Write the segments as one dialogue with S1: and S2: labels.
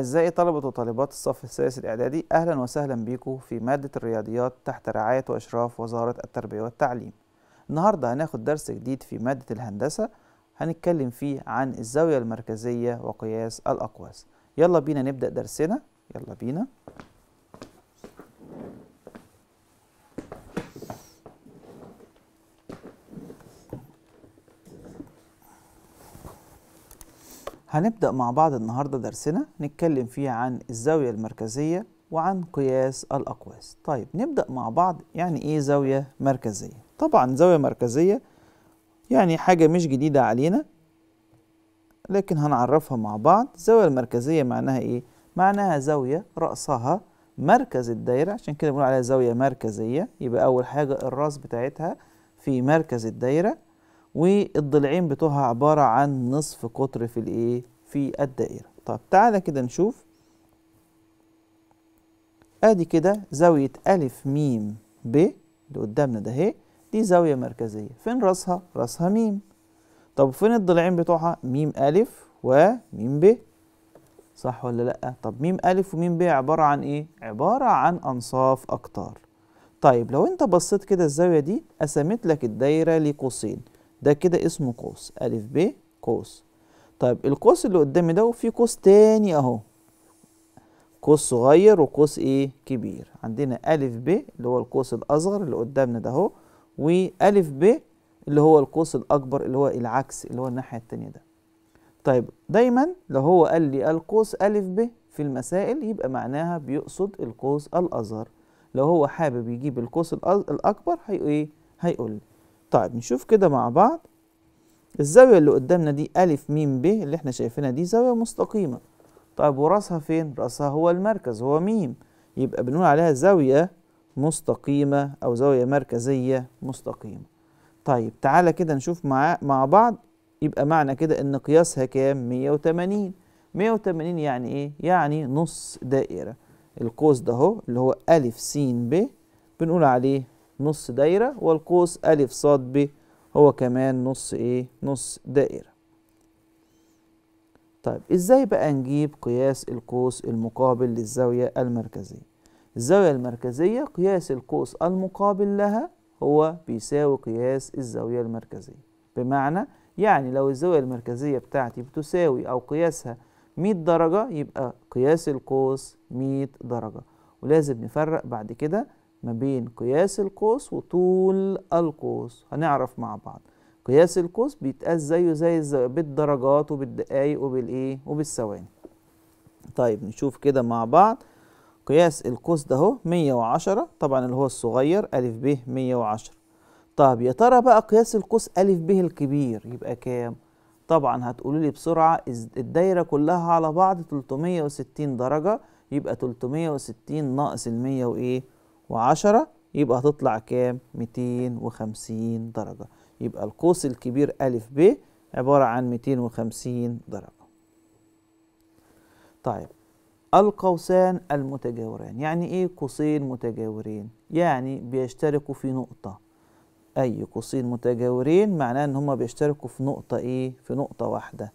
S1: أعزائي طلبة وطالبات الصف السادس الإعدادي أهلا وسهلا بيكم في مادة الرياضيات تحت رعاية وإشراف وزارة التربية والتعليم النهاردة هناخد درس جديد في مادة الهندسة هنتكلم فيه عن الزاوية المركزية وقياس الأقواس يلا بينا نبدأ درسنا يلا بينا هنبدأ مع بعض النهاردة درسنا نتكلم فيه عن الزاوية المركزية وعن قياس الأقواس طيب نبدأ مع بعض يعني إيه زاوية مركزية طبعا زاوية مركزية يعني حاجة مش جديدة علينا لكن هنعرفها مع بعض الزاوية المركزية معناها إيه؟ معناها زاوية رأسها مركز الدايرة عشان كده بنقول عليها زاوية مركزية يبقى أول حاجة الراس بتاعتها في مركز الدايرة والضلعين بتوعها عبارة عن نصف قطر في الايه في الدائرة طب تعالى كده نشوف ادي كده زاوية ألف ميم ب اللي قدامنا ده اهي دي زاوية مركزية فين راسها؟ راسها ميم طب فين الضلعين بتوعها؟ ميم ألف وميم ب صح ولا لأ؟ طب ميم ألف وميم ب عبارة عن إيه؟ عبارة عن أنصاف أقطار طيب لو أنت بصيت كده الزاوية دي قسمت لك الدايرة لقوسين ده كده اسمه قوس ألف ب قوس طيب القوس اللي قدامي ده وفي قوس تاني أهو قوس صغير وقوس إيه كبير عندنا ألف ب اللي هو القوس الأصغر اللي قدامنا ده أهو وألف ب اللي هو القوس الأكبر اللي هو العكس اللي هو الناحية التانية ده طيب دايما لو هو قال لي القوس ألف ب في المسائل يبقى معناها بيقصد القوس الأصغر لو هو حابب يجيب القوس الأكبر هي إيه هيقول لي طيب نشوف كده مع بعض الزاوية اللي قدامنا دي ألف ميم ب اللي احنا شايفينها دي زاوية مستقيمة طيب وراسها فين؟ راسها هو المركز هو ميم يبقى بنقول عليها زاوية مستقيمة أو زاوية مركزية مستقيمة طيب تعالى كده نشوف مع مع بعض يبقى معنى كده إن قياسها كام؟ 180 180 يعني إيه؟ يعني نص دائرة القوس ده أهو اللي هو ألف س ب بنقول عليه نص دايرة والقوس ألف صاد ب هو كمان نص إيه نص دائرة طيب إزاي بقى نجيب قياس القوس المقابل للزاوية المركزية الزاوية المركزية قياس القوس المقابل لها هو بيساوي قياس الزاوية المركزية بمعنى يعني لو الزاوية المركزية بتاعتي بتساوي أو قياسها 100 درجة يبقى قياس القوس 100 درجة ولازم نفرق بعد كده ما بين قياس القوس وطول القوس هنعرف مع بعض قياس القوس بيتقاس زيه زي بالدرجات وبالدقايق وبالايه وبالثواني طيب نشوف كده مع بعض قياس القوس ده اهو 110 طبعا اللي هو الصغير ا ب 110 طب يا ترى بقى قياس القوس ا ب الكبير يبقى كام طبعا هتقولوا لي بسرعه الدايره كلها على بعض 360 درجه يبقى 360 ناقص ال 100 وايه وعشرة يبقى هتطلع كام؟ 250 درجة يبقى القوس الكبير أ ب عبارة عن 250 درجة طيب القوسان المتجاوران يعني ايه قوسين متجاورين يعني بيشتركوا في نقطة اي قوسين متجاورين معناه ان هما بيشتركوا في نقطة ايه في نقطة واحدة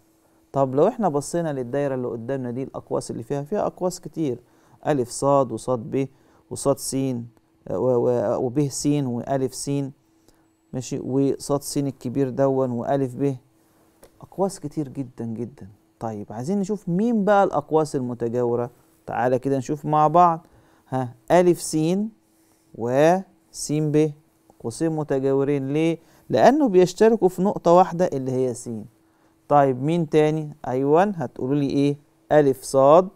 S1: طب لو احنا بصينا للدايرة اللي قدامنا دي الاقواس اللي فيها فيها اقواس كتير أ ص وص ب وصاد سين آه، آه، ب س وألف س ماشي وصاد س الكبير دون وألف ب أقواس كتير جدا جدا طيب عايزين نشوف مين بقى الأقواس المتجاورة تعالى كده نشوف مع بعض ها ألف س و س ب قوسين متجاورين ليه؟ لأنه بيشتركوا في نقطة واحدة اللي هي س طيب مين تاني؟ أيوة هتقولوا لي إيه؟ ألف صاد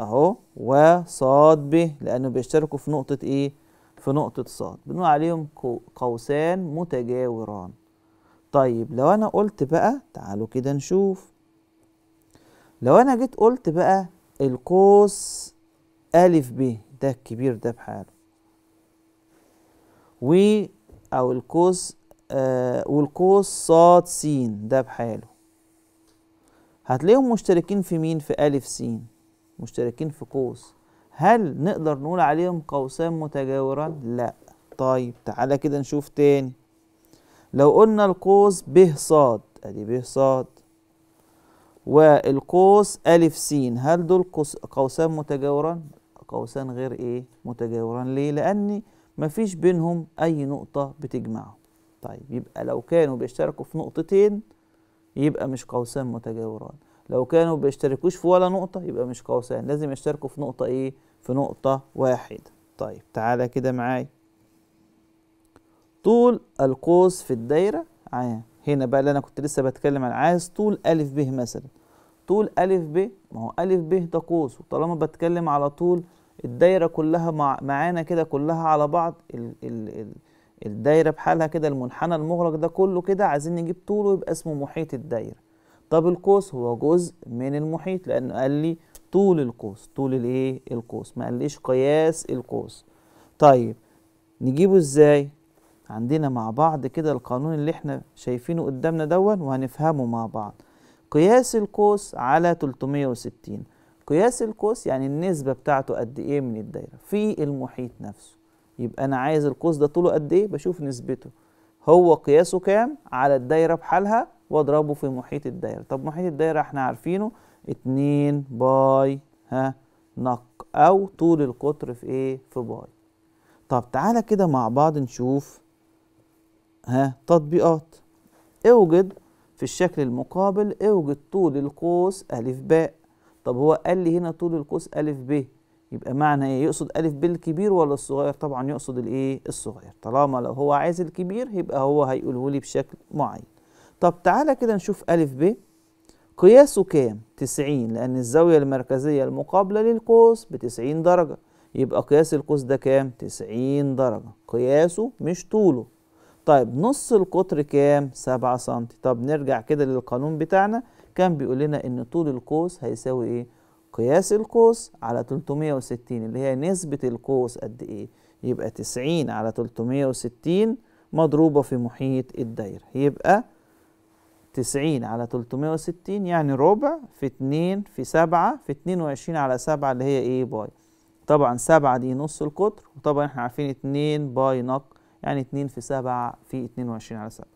S1: اهو وصاد ب لانه بيشتركوا في نقطه ايه في نقطه صاد بنقول عليهم قوسان متجاوران طيب لو انا قلت بقى تعالوا كده نشوف لو انا جيت قلت بقى القوس ا ب ده الكبير ده بحاله و أو القوس آه والقوس ص س ده بحاله هتلاقيهم مشتركين في مين في ا س مشتركين في قوس هل نقدر نقول عليهم قوسان متجاوران لا طيب تعالى كده نشوف تاني لو قلنا القوس ب ص ادي ب ص والقوس ا س هل دول قوسان متجاوران قوسان غير ايه متجاوران ليه لان مفيش بينهم اي نقطة بتجمعهم طيب يبقى لو كانوا بيشتركوا في نقطتين يبقى مش قوسان متجاوران لو كانوا بيشتركوش في ولا نقطة يبقى مش قوسان لازم يشتركوا في نقطة ايه في نقطة واحدة طيب تعالى كده معايا طول القوس في الدايرة هنا بقى اللي انا كنت لسه بتكلم عن عايز طول ألف ب مثلا طول ألف ب ما هو ألف ب ده قوس وطالما بتكلم على طول الدايرة كلها مع معانا كده كلها على بعض ال ال ال الدايرة بحالها كده المنحنى المغلق ده كله كده عايزين نجيب طوله يبقى اسمه محيط الدايرة طب القوس هو جزء من المحيط لأنه قال لي طول القوس طول الايه القوس ما قاليش قياس القوس طيب نجيبه ازاي عندنا مع بعض كده القانون اللي احنا شايفينه قدامنا دون وهنفهمه مع بعض قياس القوس على 360 قياس القوس يعني النسبة بتاعته قد ايه من الدايرة في المحيط نفسه يبقى انا عايز القوس ده طوله قد ايه بشوف نسبته هو قياسه كام على الدايره بحالها واضربه في محيط الدايره طب محيط الدايره احنا عارفينه اتنين باي ها نق او طول القطر في ايه في باي طب تعالى كده مع بعض نشوف ها تطبيقات اوجد في الشكل المقابل اوجد طول القوس ا ب طب هو قال لي هنا طول القوس ا ب يبقى معنى ايه يقصد الف الكبير ولا الصغير طبعا يقصد الايه الصغير طالما لو هو عايز الكبير يبقى هو هيقوله لي بشكل معين طب تعالى كده نشوف الف ب قياسه كام 90 لان الزاويه المركزيه المقابله للقوس ب 90 درجه يبقى قياس القوس ده كام 90 درجه قياسه مش طوله طيب نص القطر كام 7 سم طب نرجع كده للقانون بتاعنا كان بيقول لنا ان طول القوس هيساوي ايه قياس القوس على 360 اللي هي نسبة القوس قد إيه؟ يبقى 90 على 360 مضروبة في محيط الدايرة يبقى 90 على 360 يعني ربع في 2 في 7 في 22 على 7 اللي هي ايه باي طبعا 7 دي نص القطر وطبعا احنا عارفين 2 باي نق يعني 2 في 7 في 22 على 7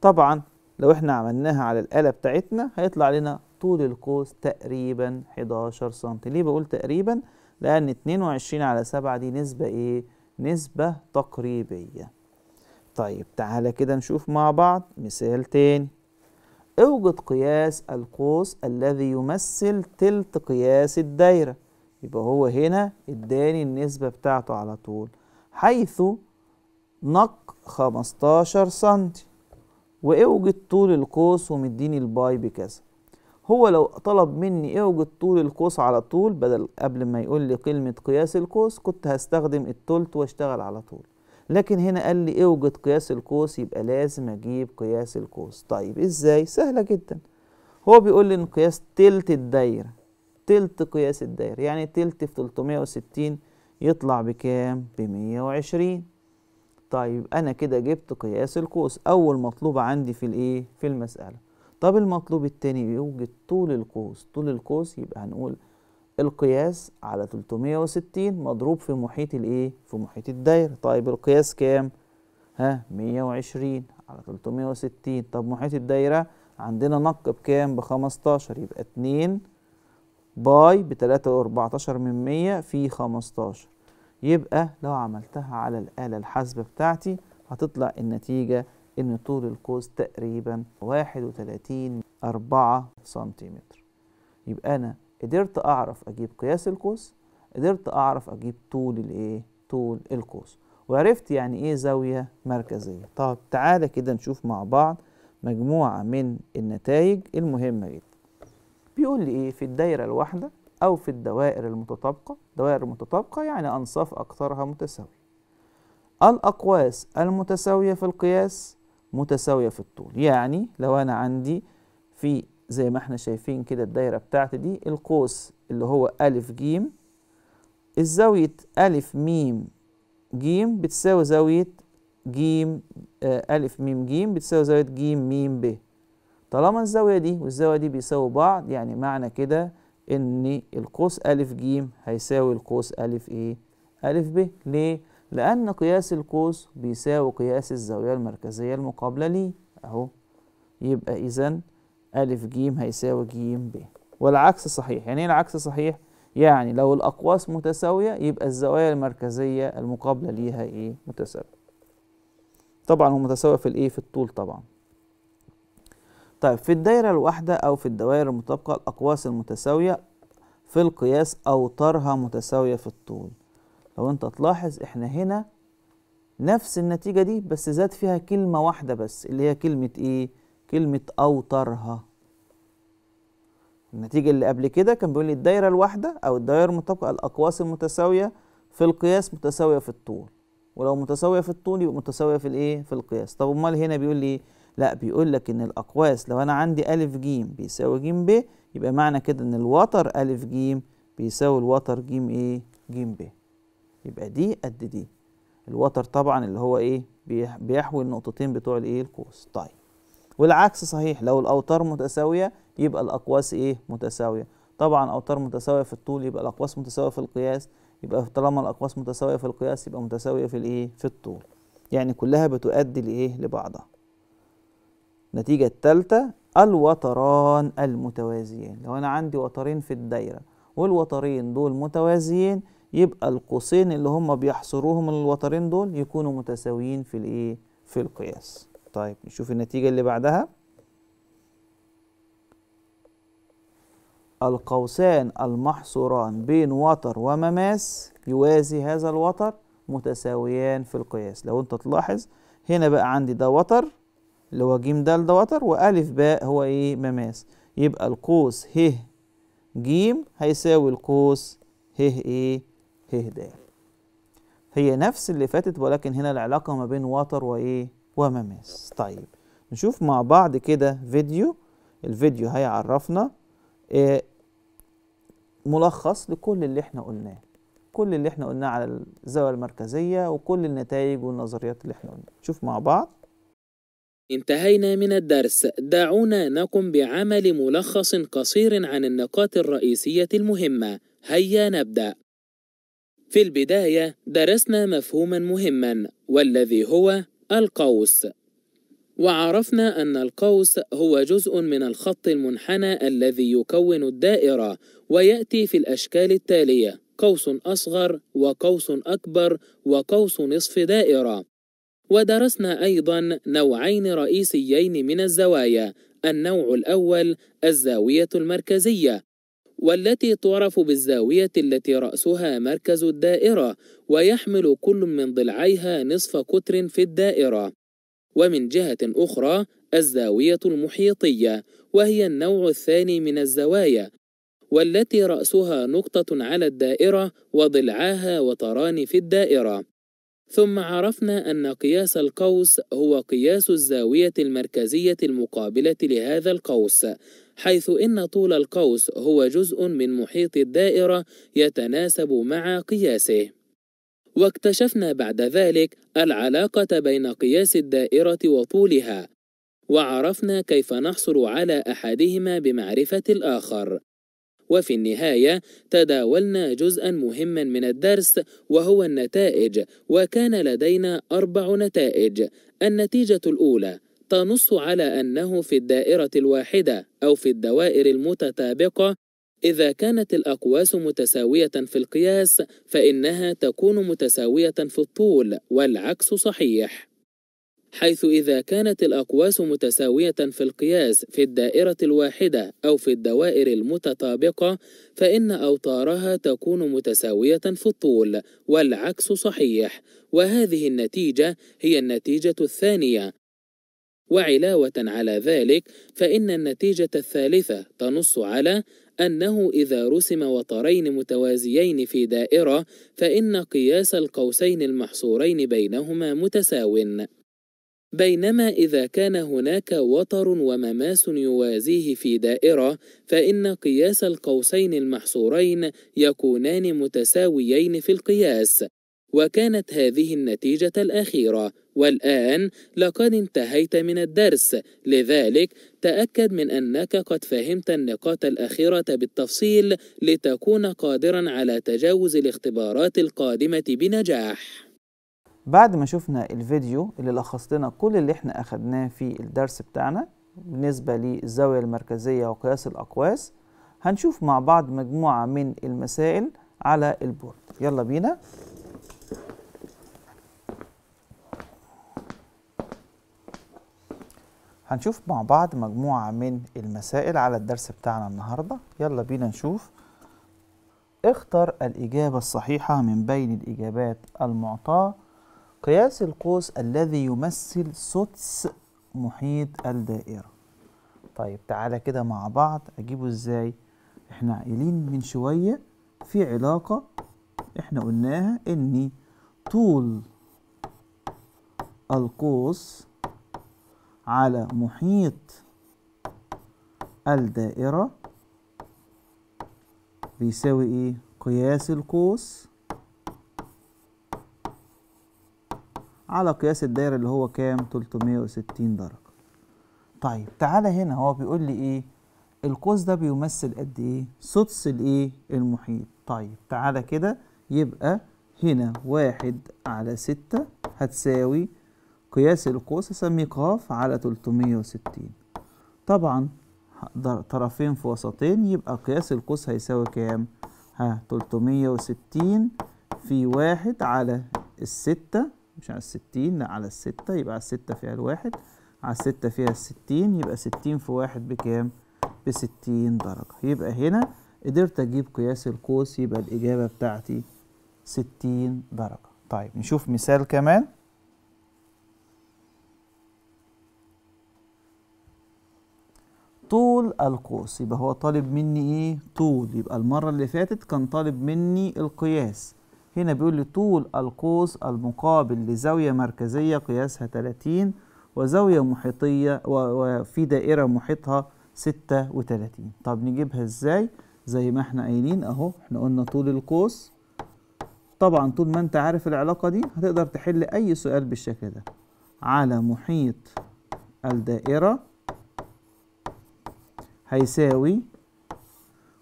S1: طبعا لو احنا عملناها على الآلة بتاعتنا هيطلع لنا طول القوس تقريبا 11 سم ليه بقول تقريبا لان 22 على 7 دي نسبه ايه نسبه تقريبيه طيب تعالى كده نشوف مع بعض مثال تاني اوجد قياس القوس الذي يمثل تلت قياس الدايره يبقى هو هنا اداني النسبه بتاعته على طول حيث نق 15 سنتي واوجد طول القوس ومديني الباي بكذا هو لو طلب مني اوجد ايه طول القوس على طول بدل قبل ما يقول لي كلمة قياس القوس كنت هستخدم التلت واشتغل على طول لكن هنا قال لي اوجد ايه قياس القوس يبقى لازم اجيب قياس القوس طيب ازاي سهلة جدا هو بيقول لي ان قياس تلت الدايرة تلت قياس الدايرة يعني تلت في 360 يطلع بكام بمية وعشرين طيب انا كده جبت قياس القوس اول مطلوبة عندي في الايه في المسألة طب المطلوب التاني يوجد طول القوس طول القوس يبقى هنقول القياس على 360 مضروب في محيط الايه في محيط الدايره طيب القياس كام ها 120 على 360 طب محيط الدايره عندنا نق بكام ب 15 يبقى 2 باي ب 3.14 من 100 في 15 يبقى لو عملتها على الآلة الحاسبة بتاعتي هتطلع النتيجة ان طول القوس تقريبا 31 4 سنتيمتر يبقى انا قدرت اعرف اجيب قياس القوس قدرت اعرف اجيب طول الايه طول القوس وعرفت يعني ايه زاويه مركزيه طب تعالى كده نشوف مع بعض مجموعه من النتائج المهمه جدا بيقول لي ايه في الدايره الواحده او في الدوائر المتطابقه دوائر المتطابقه يعني انصاف اكثرها متساويه الاقواس المتساويه في القياس متساوية في الطول يعني لو أنا عندي في زي ما احنا شايفين كده الدايرة بتاعتي دي القوس اللي هو ا ج الزاوية ا م ج بتساوي زاوية ج ا م ج بتساوي زاوية ج م ب طالما الزاوية دي والزاوية دي بيساووا بعض يعني معنى كده إن القوس ا ج هيساوي القوس ا إيه؟ ا ب ليه؟ لأن قياس القوس بيساوي قياس الزاوية المركزية المقابلة ليه أهو يبقى إذا أ ج هيساوي ج ب والعكس صحيح يعني إيه العكس صحيح؟ يعني لو الأقواس متساوية يبقى الزوايا المركزية المقابلة ليها إيه متساوية طبعا هو متساوية في الإيه في الطول طبعا طيب في الدايرة الواحدة أو في الدوائر المطابقة الأقواس المتساوية في القياس أوتارها متساوية في الطول لو انت تلاحظ احنا هنا نفس النتيجة دي بس زاد فيها كلمة واحدة بس اللي هي كلمة ايه؟ كلمة أوترها النتيجة اللي قبل كده كان بيقول لي الدايرة الواحدة أو الدايرة المطابقة الأقواس المتساوية في القياس متساوية في الطول ولو متساوية في الطول يبقى متساوية في الايه؟ في القياس طب أمال هنا بيقول لي إيه؟ لا بيقول لك إن الأقواس لو أنا عندي ألف جيم بيساوي جيم ب يبقى معنى كده إن الوتر ألف جيم بيساوي الوتر جيم ايه؟ جيم ب يبقى دي قد دي الوتر طبعا اللي هو ايه بيحوي النقطتين بتوع الايه القوس طيب والعكس صحيح لو الاوتار متساويه يبقى الاقواس ايه متساويه طبعا اوتار متساويه في الطول يبقى الاقواس متساويه في القياس يبقى طالما الاقواس متساويه في القياس يبقى متساويه في الايه في الطول يعني كلها بتؤدي لايه لبعضها النتيجه الثالثه الوتران المتوازيين لو انا عندي وترين في الدايره والوترين دول متوازيين يبقى القوسين اللي هم بيحصروهم الوترين دول يكونوا متساويين في الايه في القياس طيب نشوف النتيجه اللي بعدها القوسان المحصوران بين وتر ومماس يوازي هذا الوتر متساويان في القياس لو انت تلاحظ هنا بقى عندي ده وتر اللي هو ج د ده وتر ا ب هو ايه مماس يبقى القوس ه ج هيساوي القوس ه ايه هداه هي نفس اللي فاتت ولكن هنا العلاقة ما بين وتر وإيه ومماس طيب نشوف مع بعض كده فيديو الفيديو هيعرفنا إيه ملخص لكل اللي احنا قلناه كل اللي احنا قلناه على الزاوية المركزية وكل النتائج والنظريات اللي احنا قلناها شوف مع بعض
S2: انتهينا من الدرس دعونا نقوم بعمل ملخص قصير عن النقاط الرئيسية المهمة هيا نبدأ في البداية درسنا مفهوما مهما والذي هو القوس وعرفنا أن القوس هو جزء من الخط المنحنى الذي يكون الدائرة ويأتي في الأشكال التالية قوس أصغر وقوس أكبر وقوس نصف دائرة ودرسنا أيضا نوعين رئيسيين من الزوايا النوع الأول الزاوية المركزية والتي تعرف بالزاوية التي رأسها مركز الدائرة ويحمل كل من ضلعيها نصف قطر في الدائرة ومن جهة أخرى الزاوية المحيطية وهي النوع الثاني من الزوايا والتي رأسها نقطة على الدائرة وضلعاها وتران في الدائرة ثم عرفنا أن قياس القوس هو قياس الزاوية المركزية المقابلة لهذا القوس حيث إن طول القوس هو جزء من محيط الدائرة يتناسب مع قياسه واكتشفنا بعد ذلك العلاقة بين قياس الدائرة وطولها وعرفنا كيف نحصل على أحدهما بمعرفة الآخر وفي النهاية تداولنا جزءا مهما من الدرس وهو النتائج وكان لدينا أربع نتائج النتيجة الأولى تنص على أنه في الدائرة الواحدة أو في الدوائر المتطابقة إذا كانت الأقواس متساوية في القياس فإنها تكون متساوية في الطول والعكس صحيح حيث إذا كانت الأقواس متساوية في القياس في الدائرة الواحدة أو في الدوائر المتطابقة فإن أوتارها تكون متساوية في الطول والعكس صحيح وهذه النتيجة هي النتيجة الثانية وعلاوة على ذلك فإن النتيجة الثالثة تنص على أنه إذا رسم وترين متوازيين في دائرة فإن قياس القوسين المحصورين بينهما متساو بينما إذا كان هناك وتر ومماس يوازيه في دائرة فإن قياس القوسين المحصورين يكونان متساويين في القياس وكانت هذه النتيجة الأخيرة والآن لقد انتهيت من الدرس لذلك تأكد من أنك قد فهمت النقاط الأخيرة بالتفصيل لتكون قادرا على تجاوز الاختبارات القادمة بنجاح
S1: بعد ما شفنا الفيديو اللي لخص لنا كل اللي احنا أخدناه في الدرس بتاعنا بالنسبة للزاوية المركزية وقياس الأقواس هنشوف مع بعض مجموعة من المسائل على البورد يلا بينا هنشوف مع بعض مجموعة من المسائل على الدرس بتاعنا النهاردة يلا بينا نشوف اختر الإجابة الصحيحة من بين الإجابات المعطاة قياس القوس الذي يمثل سدس محيط الدائرة طيب تعالى كده مع بعض أجيبه إزاي إحنا قايلين من شوية في علاقة إحنا قلناها إن طول القوس على محيط الدائرة بيساوي ايه؟ قياس القوس على قياس الدايرة اللي هو كام؟ 360 درجة. طيب تعالى هنا هو بيقول لي ايه؟ القوس ده بيمثل قد ايه؟ سدس الايه؟ المحيط. طيب تعالى كده يبقى هنا واحد على ستة هتساوي قياس القوس اسميه ق على 360 طبعا طرفين في وسطين يبقى قياس القوس هيساوي كام ها 360 في واحد على الستة مش على الستين لا على الستة يبقى على الستة فيها الواحد على الستة فيها الستين يبقى ستين في واحد بكام بستين درجة يبقى هنا قدرت أجيب قياس القوس يبقى الإجابة بتاعتي ستين درجة طيب نشوف مثال كمان طول القوس يبقى هو طالب مني ايه طول يبقى المرة اللي فاتت كان طالب مني القياس هنا بيقول لي طول القوس المقابل لزاوية مركزية قياسها 30 وزاوية محيطية وفي دائرة محيطها 36 طب نجيبها ازاي زي ما احنا قايلين اهو احنا قلنا طول القوس طبعا طول ما انت عارف العلاقة دي هتقدر تحل اي سؤال بالشكل ده على محيط الدائرة هيساوي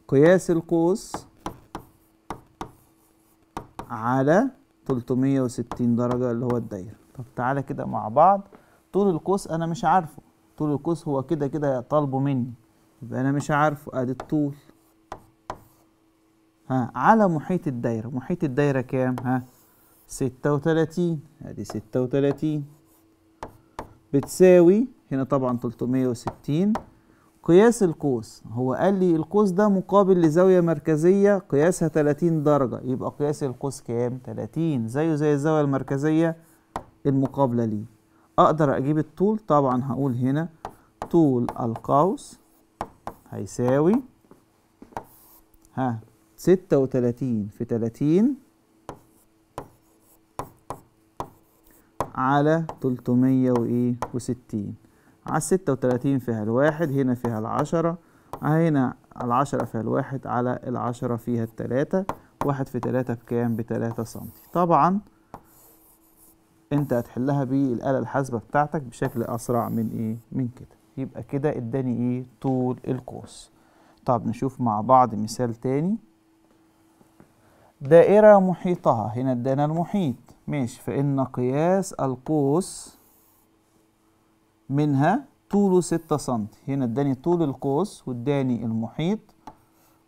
S1: قياس القوس على 360 درجة اللي هو الدايرة طب تعالى كده مع بعض طول القوس أنا مش عارفه طول القوس هو كده كده طالبه مني يبقى أنا مش عارفه أدي الطول ها على محيط الدايرة محيط الدايرة كام ها 36 أدي 36 بتساوي هنا طبعا 360 قياس القوس هو قال لي القوس ده مقابل لزاوية مركزية قياسها 30 درجة يبقى قياس القوس كام 30 زيه زي الزاوية المركزية المقابلة ليه أقدر أجيب الطول طبعا هقول هنا طول القوس هيساوي ها 36 في 30 على 360 على ستة وتلاتين فيها الواحد هنا فيها العشرة هنا العشرة فيها الواحد على العشرة فيها التلاتة واحد في تلاتة بكام بتلاتة سنتي طبعا انت هتحلها بالآلة الحاسبة بتاعتك بشكل أسرع من ايه من كده يبقى كده اداني ايه طول القوس طب نشوف مع بعض مثال تاني دائرة محيطها هنا ادانا المحيط ماشي فإن قياس القوس منها طوله 6 سم هنا اداني طول القوس واداني المحيط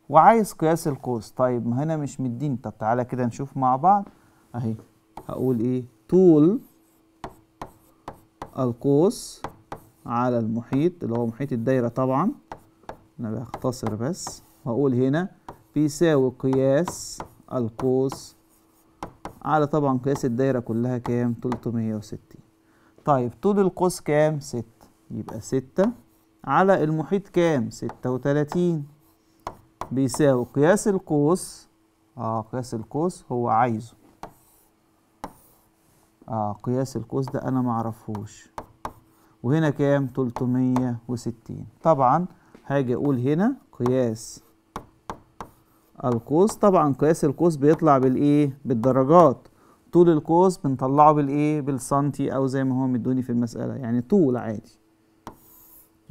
S1: وعايز قياس القوس طيب ما هنا مش مديني طب تعالى كده نشوف مع بعض اهي هقول ايه طول القوس على المحيط اللي هو محيط الدايره طبعا انا بختصر بس هقول هنا بيساوي قياس القوس على طبعا قياس الدايره كلها كام 360 طيب طول القوس كام؟ ستة يبقى ستة على المحيط كام؟ ستة وتلاتين بيساوي قياس القوس اه قياس القوس هو عايزه اه قياس القوس ده انا معرفهوش وهنا كام؟ تلتمية وستين طبعا هاجي اقول هنا قياس القوس طبعا قياس القوس بيطلع بالايه؟ بالدرجات طول القوس بنطلعه بالايه بالسنتي او زي ما هو مدوني في المساله يعني طول عادي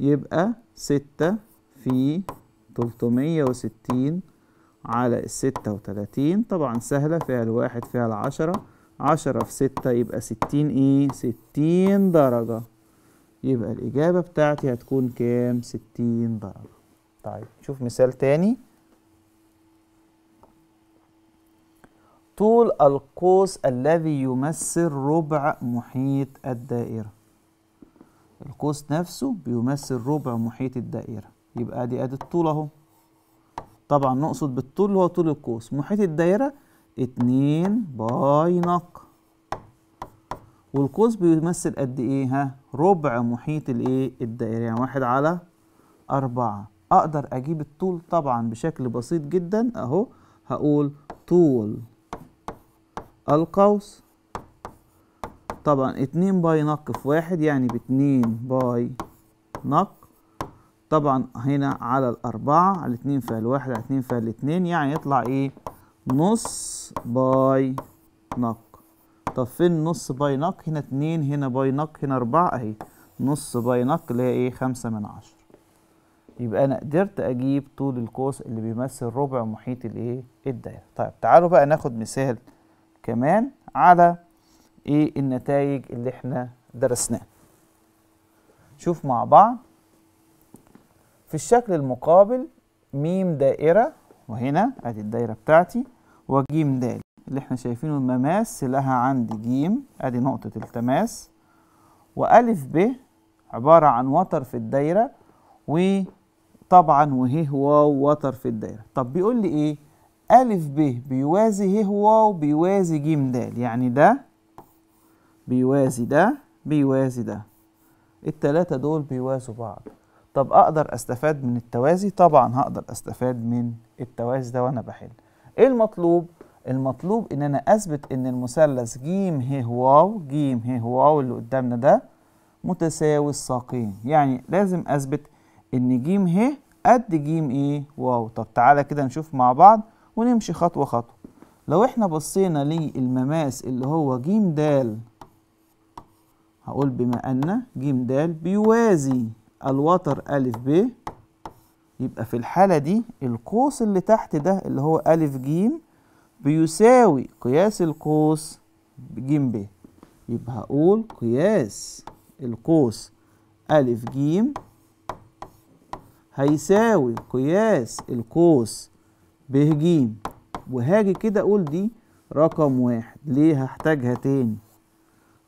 S1: يبقى ستة في تلتمية وستين على الستة وتلاتين طبعا سهله فيها الواحد فيها العشرة عشرة في ستة يبقى ستين ايه ستين درجة يبقى الإجابة بتاعتي هتكون كام ستين درجة طيب نشوف مثال تاني طول القوس الذي يمثل ربع محيط الدائرة القوس نفسه بيمثل ربع محيط الدائرة يبقى دي ادي الطول اهو طبعا نقصد بالطول اللي هو طول القوس محيط الدائرة اتنين باي نق والقوس بيمثل قد ايه ها ربع محيط الايه الدائرة يعني واحد على أربعة أقدر أجيب الطول طبعا بشكل بسيط جدا أهو هقول طول القوس طبعا اتنين باي نق في واحد يعني باتنين باي نق طبعا هنا على الأربعة على اتنين في الواحد على اتنين في الاتنين يعني يطلع ايه نص باي نق طب فين نص باي نق هنا اتنين هنا باي نق هنا أربعة اهي نص باي نق اللي هي ايه خمسة من عشرة يبقى أنا قدرت أجيب طول القوس اللي بيمثل ربع محيط الايه الدايرة طيب تعالوا بقى ناخد مثال كمان على ايه النتائج اللي احنا درسناها شوف مع بعض في الشكل المقابل ميم دائرة وهنا ادي الدايرة بتاعتي وجيم دال اللي احنا شايفينه المماس لها عندي جيم ادي نقطة التماس وألف ب عبارة عن وتر في الدايرة وطبعا وه واو وتر في الدايرة طب بيقول لي ايه ألف ب بيوازي ه واو بيوازي ج د يعني ده بيوازي ده بيوازي ده التلاتة دول بيوازوا بعض طب أقدر أستفاد من التوازي طبعا هقدر أستفاد من التوازي ده وأنا بحل إيه المطلوب المطلوب إن أنا أثبت إن المثلث ج ه واو ج ه واو اللي قدامنا ده متساوي الساقين يعني لازم أثبت إن ج ه قد ج إيه واو طب تعالى كده نشوف مع بعض ونمشي خطوة خطوة لو احنا بصينا للمماس اللي هو ج د هقول بما أن ج د بيوازي الوتر أ ب يبقى في الحالة دي القوس اللي تحت ده اللي هو أ ج بيساوي قياس القوس ج ب يبقى هقول قياس القوس أ ج هيساوي قياس القوس بهجيم وهاجي كده اقول دي رقم واحد ليه هحتاجها تاني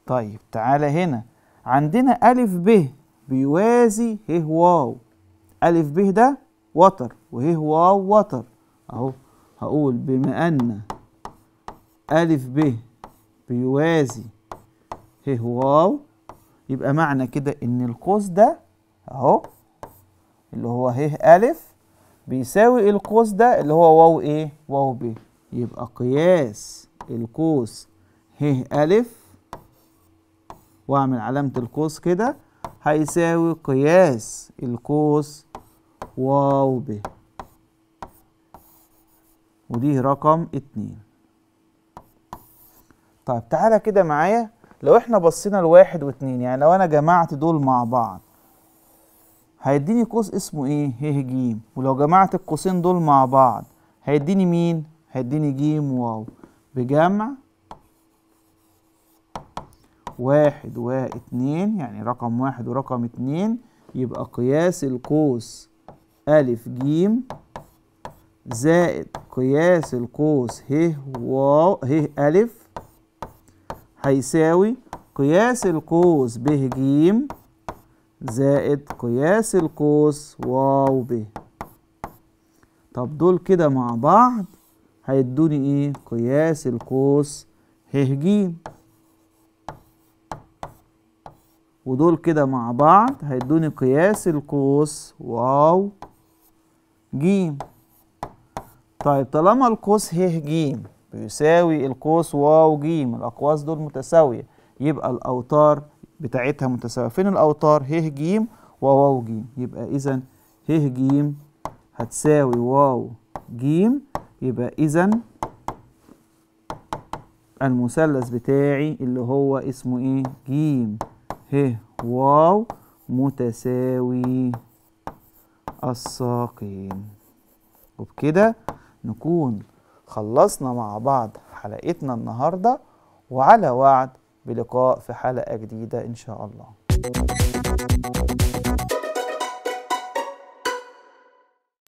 S1: طيب تعالى هنا عندنا ألف ب بيوازي ه واو ألف ب ده وتر وه واو وتر أهو هقول بما أن ألف ب بيوازي ه واو يبقى معنى كده إن القوس ده أهو اللي هو ه ألف بيساوي القوس ده اللي هو واو ايه واو ب يبقى قياس القوس ه ألف واعمل علامة القوس كده هيساوي قياس القوس واو ب ودي رقم اتنين طيب تعالى كده معايا لو احنا بصينا لواحد واتنين يعني لو انا جمعت دول مع بعض هيديني قوس اسمه ايه ه ج ولو جمعت القوسين دول مع بعض هيديني مين هيديني ج واو بجمع واحد واتنين يعني رقم واحد ورقم اتنين يبقى قياس القوس ألف ج زائد قياس القوس ه واو ه ألف هيساوي قياس القوس ب ج زائد قياس القوس واو ب طب دول كده مع بعض هيدوني ايه قياس القوس ه ج ودول كده مع بعض هيدوني قياس القوس واو ج طيب طالما القوس ه ج بيساوي القوس واو ج الاقواس دول متساويه يبقى الاوتار بتاعتها متساويه فين الاوتار ه ج وواو ج يبقى اذا ه ج هتساوي واو ج يبقى اذا المثلث بتاعي اللي هو اسمه ايه ج ه واو متساوي الساقين وبكده نكون خلصنا مع بعض حلقتنا النهارده وعلى وعد بلقاء في حلقة جديدة إن شاء الله